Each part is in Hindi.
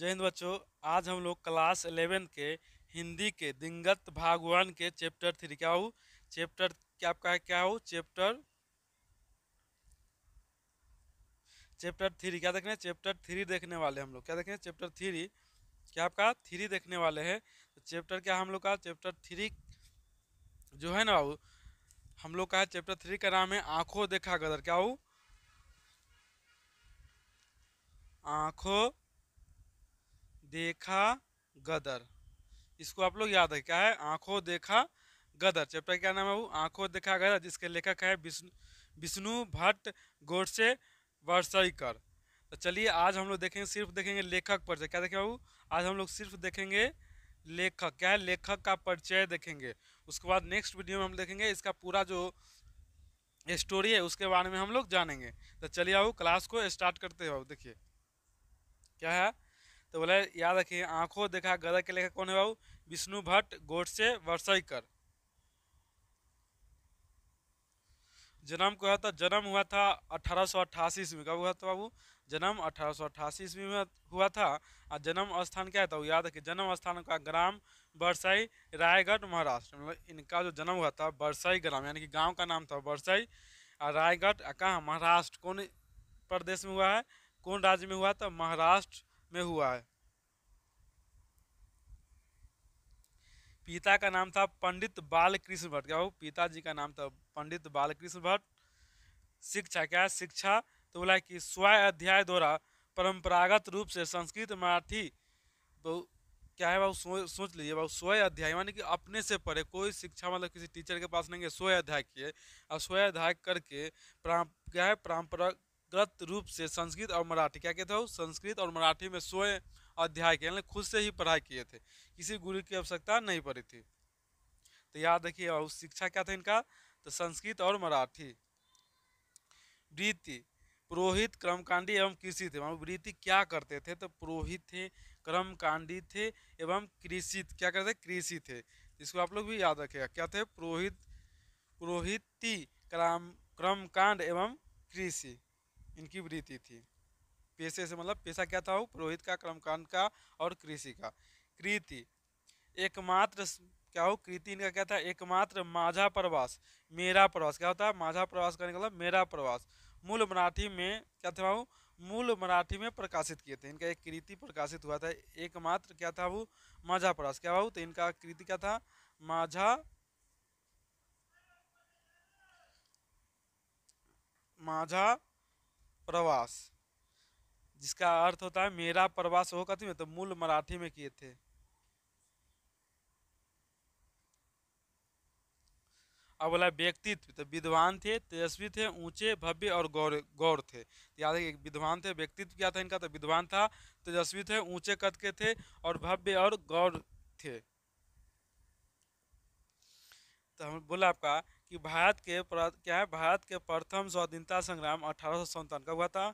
जय हिंद बच्चों आज हम लोग क्लास एलेवन के हिंदी के दिंगत भाग वन के चैप्टर थ्री क्या हो चैप्टर क्या आपका है क्या हो चैप्टर चैप्टर थ्री क्या देखने चैप्टर थ्री देखने वाले हम लोग क्या देखें चैप्टर थ्री क्या आपका थ्री देखने वाले हैं तो चैप्टर क्या हम लोग का चैप्टर थ्री जो है ना बाबू हम लोग का चैप्टर थ्री का नाम है आंखों देखा गदर क्या हो आंखों देखा गदर इसको आप लोग याद है क्या है आंखों देखा गदर चैप्टर क्या नाम है वो आंखों देखा गदर जिसके लेखक है विष्णु भट्ट गोडसे वर्सईकर तो चलिए आज हम लोग देखेंगे सिर्फ देखेंगे लेखक परिचय क्या देखेंगे बाबू आज हम लोग सिर्फ देखेंगे लेखक क्या है लेखक का परिचय देखेंगे उसके बाद नेक्स्ट वीडियो में हम देखेंगे इसका पूरा जो स्टोरी है उसके बारे में हम लोग जानेंगे तो चलिए बाबू क्लास को स्टार्ट करते हो देखिए क्या है तो बोले याद रखिए आंखों देखा गदा के लेखक कौन है बाबू विष्णु भट्ट से वर्षकर जन्म को था जन्म हुआ था अठारह सौ अट्ठासी ईस्वी कब हुआ था बाबू जन्म अठारह सौ अट्ठासी ईस्वी में हुआ था और जन्म स्थान क्या है वो तो याद रखिए जन्म स्थान का ग्राम बरसाई रायगढ़ महाराष्ट्र मतलब इनका जो जन्म हुआ था बरसाई ग्राम यानी कि गांव का नाम था बरसाई और रायगढ़ कहाँ महाराष्ट्र कौन प्रदेश में हुआ है कौन राज्य में हुआ था महाराष्ट्र में हुआ है पिता का नाम था पंडित बालकृष्ण भट्ट क्या हो पिताजी का नाम था पंडित बालकृष्ण भट्ट शिक्षा क्या शिक्षा तो बोला कि स्वाय अध्याय द्वारा परंपरागत रूप से संस्कृत मराठी तो क्या है बाबू सोच लीजिए बाबू स्वय अध्याय यानी कि अपने से पढ़े कोई शिक्षा मतलब किसी टीचर के पास नहीं है स्वय अध्याय किए और स्वय अध्याय करके क्या है परंपरा गलत रूप से संस्कृत और मराठी क्या कहते हो संस्कृत और मराठी में स्वयं अध्याय के यानी खुद से ही पढ़ाई किए थे किसी गुरु की आवश्यकता नहीं पड़ी थी तो याद रखिए और शिक्षा क्या था इनका तो संस्कृत और मराठी वृत्ति पुरोहित कर्मकांडी एवं कृषि थे वृत्ति क्या करते थे तो पुरोहित थे कर्मकांडी थे एवं कृषि क्या करते कृषि थे इसको आप लोग भी याद रखेगा क्या थे पुरोहित पुरोहित क्रम क्रमकांड एवं कृषि इनकी वृत्ति थी पेशे से मतलब पेशा क्या था वो पुरोहित का कर्मकांड का और कृषि का कृति एकमात्र क्या हो कृति इनका क्या था एकमात्र माझा प्रवास मेरा प्रवास क्या होता है माझा प्रवास करने का मतलब मेरा प्रवास मूल मराठी में क्या था वो मूल मराठी में प्रकाशित किए थे इनका एक कृति प्रकाशित हुआ था एकमात्र क्या था वो माझा प्रवास क्या हो तो इनका कृति क्या था माझा माझा प्रवास जिसका अर्थ होता है मेरा प्रवास वो कथी में तो मूल मराठी में किए थे अब बोला व्यक्तित्व तो विद्वान थे तेजस्वी थे ऊंचे भव्य और गौर गौर थे तो याद है विद्वान थे व्यक्तित्व क्या था इनका तो विद्वान था तेजस्वी थे ऊंचे कद के थे और भव्य और गौर थे तो हम बोला आपका कि भारत के क्या है भारत के प्रथम स्वाधीनता संग्राम अठारह सौ का हुआ था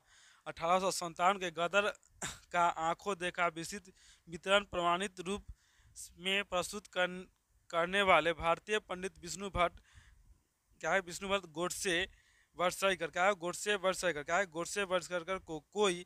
अठारह सौ के गदर का आंखों देखा विस्तृत वितरण प्रमाणित रूप में प्रस्तुत कर, करने वाले भारतीय पंडित विष्णु भट्ट क्या है विष्णु भट्ट गोडसे वर्षाईकर क्या है गोडसे वर्षाईकर क्या है गोडसे वर्षकर को कोई को,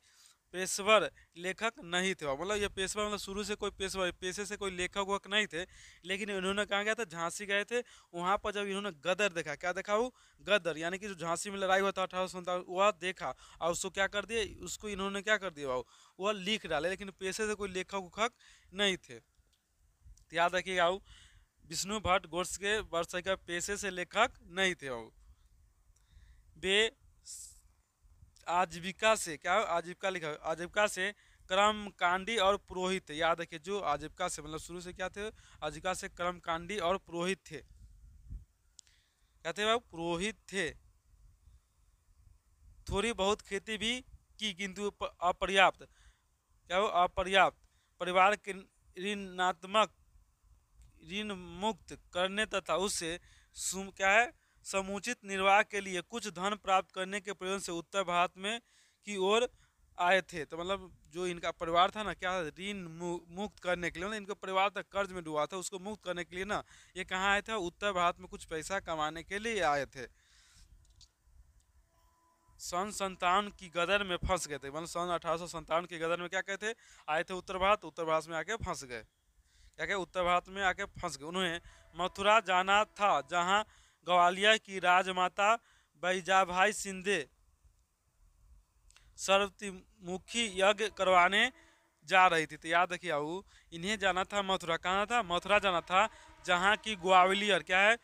पेशवर लेखक नहीं थे मतलब ये पेशवर मतलब शुरू से कोई पेशवर पेशे से कोई लेखक वक नहीं थे लेकिन इन्होंने कहा गया था झांसी गए थे वहाँ पर जब इन्होंने गदर देखा क्या देखा वो गदर यानी कि जो झांसी में लड़ाई हुआ था अठारह सौ वह देखा और उसको क्या कर दिया उसको इन्होंने क्या कर दिया वह लिख डाले लेकिन पेशे से कोई लेखक उखक नहीं थे तो याद रखिएगा विष्णु भट्ट गोड्स के वर्ष पेशे से लेखक नहीं थे वे आजीविका से क्या आजीविका लिखा आजीविका से कर्म कांडी और पुरोहित याद रखिए जो आजीविका से मतलब शुरू से क्या थे आजीविका से कर्म कांडी और पुरोहित थे क्या थे बाबू पुरोहित थे थोड़ी बहुत खेती भी की किंतु अपर्याप्त क्या वो अपर्याप्त परिवार के ऋणात्मक ऋण मुक्त करने तथा उससे क्या है समुचित निर्वाह के लिए कुछ धन प्राप्त करने के प्रयोजन से उत्तर भारत में की ओर आए थे तो मतलब जो इनका परिवार था ना क्या ऋण मुक्त करने के लिए ना मतलब इनका परिवार था कर्ज में डूबा था उसको मुक्त करने के लिए ना ये कहाँ आए थे उत्तर भारत में कुछ पैसा कमाने के लिए आए थे सन संतावन की गदर में फंस गए थे मतलब सन अठारह की गदर में क्या कहे थे आए थे उत्तर भारत उत्तर भारत में आके फंस गए क्या कहे उत्तर भारत में आके फंस गए उन्हें मथुरा जाना था जहाँ ग्वालियर की राजमाता बैजाभाई सिंधे सर्वमुखी यज्ञ करवाने जा रही थी तो याद रखिए आऊ इन्हें जाना था मथुरा कहाँ था मथुरा जाना था जहाँ की ग्वालियर क्या है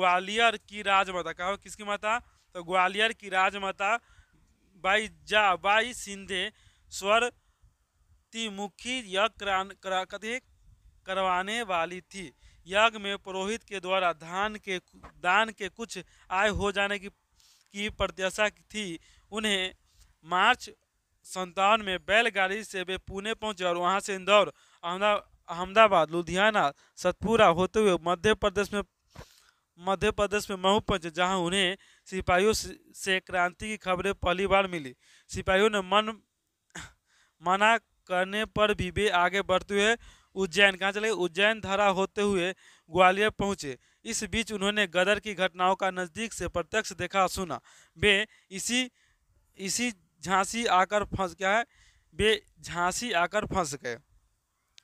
ग्वालियर की राजमाता कहा किसकी माता तो ग्वालियर की राजमाता बाई जा बाई सिंधे स्वर तिमुखी यज्ञ करवाने वाली थी यज्ञ में पुरोहित के द्वारा धान के दान के कुछ आय हो जाने की की प्रत्याशा थी उन्हें मार्च संतावन में बैलगाड़ी से वे पुणे पहुंचे और वहां से इंदौर अहमदाबाद लुधियाना सतपुरा होते हुए मध्य प्रदेश में मध्य प्रदेश में मऊ पहुंचे जहां उन्हें सिपाहियों से क्रांति की खबरें पहली बार मिली सिपाहियों ने मन मना करने पर भी वे आगे बढ़ते हुए उज्जैन कहाँ चले उज्जैन धारा होते हुए ग्वालियर पहुंचे इस बीच उन्होंने गदर की घटनाओं का नज़दीक से प्रत्यक्ष देखा सुना वे इसी इसी झांसी आकर फंस क्या है वे झांसी आकर फंस गए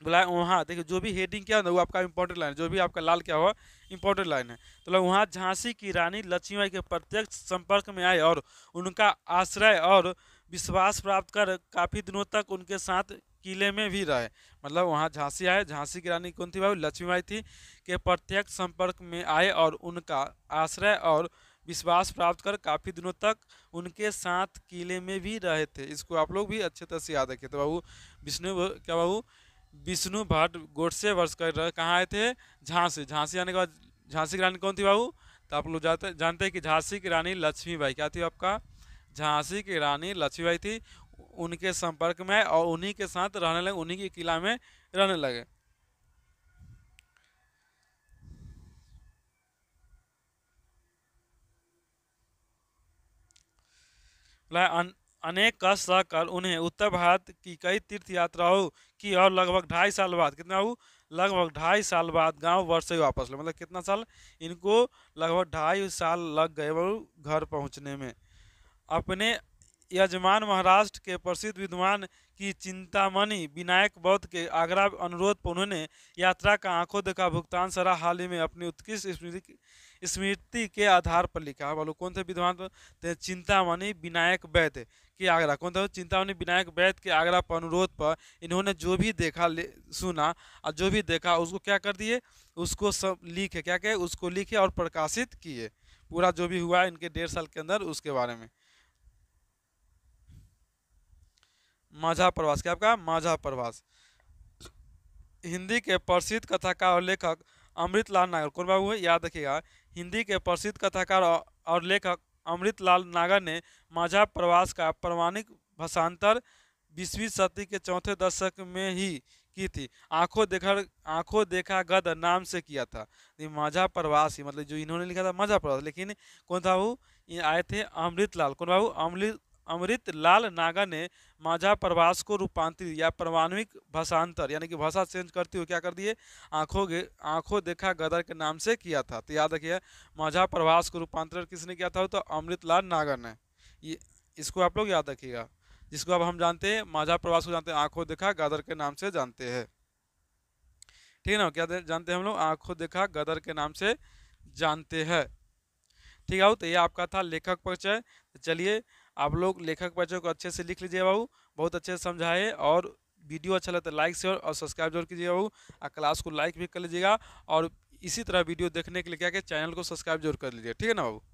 बुलाए वहाँ देखिए जो भी हेडिंग क्या है वो आपका इंपॉर्टेंट लाइन जो भी आपका लाल क्या हुआ इंपॉर्टेंट लाइन है तो लोग वहाँ झांसी की रानी लक्ष्मीबाई के प्रत्यक्ष संपर्क में आए और उनका आश्रय और विश्वास प्राप्त कर काफ़ी दिनों तक उनके साथ किले में भी रहे मतलब वहाँ झांसी आए झांसी की रानी कौन थी भाई लक्ष्मीबाई थी के प्रत्यक्ष संपर्क में आए और उनका आश्रय और विश्वास प्राप्त कर काफ़ी दिनों तक उनके साथ किले में भी रहे थे इसको आप लोग भी अच्छे तरह से याद रखे तो बाबू विष्णु क्या बाबू विष्णु भट्ट गोडसे वर्ष कर कहाँ आए थे झांसी झांसी आने के बाद झांसी की रानी कौन थी बाबू तो आप लोग जानते जानते हैं कि झांसी की रानी लक्ष्मीबाई क्या थी आपका झांसी की रानी लक्ष्मीबाई थी उनके संपर्क में आए और उन्हीं के साथ रहने लगे उन्हीं के किला में रहने लगे अनेक कष्ट सहकर उन्हें उत्तर भारत की कई तीर्थ यात्राओं की और लगभग ढाई साल बाद कितना हो लगभग ढाई साल बाद गांव से वापस ले मतलब कितना साल इनको लगभग ढाई साल लग गए वो घर पहुंचने में अपने यजमान महाराष्ट्र के प्रसिद्ध विद्वान की चिंतामणि विनायक बौद्ध के आगरा अनुरोध पर उन्होंने यात्रा का आंखों देखा भुगतान सरा हाल ही में अपनी उत्कृष्ट स्मृति स्मृति के आधार पर लिखा बोलो कौन थे विद्वान थे चिंतामणि विनायक वैद्य के आगरा कौन था चिंतामणि विनायक वैद्य के आगरा पर अनुरोध पर इन्होंने जो भी देखा सुना और जो भी देखा उसको क्या कर दिए उसको सब लिखे क्या कहे उसको लिखे और प्रकाशित किए पूरा जो भी हुआ इनके डेढ़ साल के अंदर उसके बारे में माझा प्रवास क्या आपका माझा प्रवास हिंदी के प्रसिद्ध कथाकार और लेखक अमृतलाल नागर कौन बाबू है याद रखिएगा हिंदी के प्रसिद्ध कथाकार और लेखक अमृतलाल नागर ने माझा प्रवास का प्रमाणिक भाषांतर बीसवीं सदी के चौथे दशक में ही की थी आंखों देखा आंखों देखा गद नाम से किया था माझा ही मतलब जो इन्होंने लिखा था माझा प्रवास लेकिन कौन था वो आए थे अमृतलाल कौन बाबू अमृत अमृत लाल नागा ने माझा प्रवास को रूपांतरित या प्रमाणिक भाषांतर यानी कि भाषा चेंज करते हुए क्या कर दिए आंखों आंखों देखा गदर के नाम से किया था तो याद रखिए माझा प्रवास को रूपांतरण किसने किया था तो अमृत लाल नागा ने ये इसको आप लोग याद रखिएगा जिसको अब हम जानते हैं माझा प्रवास को जानते हैं आंखों देखा गदर के नाम से जानते हैं ठीक है ना क्या जानते हैं हम लोग आंखों देखा गदर के नाम से जानते हैं ठीक है तो ये आपका था लेखक परिचय तो चलिए आप लोग लेखक बच्चों को अच्छे से लिख लीजिए बाबू बहुत अच्छे से समझाए और वीडियो अच्छा लगता है लाइक शेयर और सब्सक्राइब जरूर कीजिए बाबू और क्लास को लाइक भी कर लीजिएगा और इसी तरह वीडियो देखने के लिए क्या क्या चैनल को सब्सक्राइब जरूर कर लीजिए ठीक है ना बाबू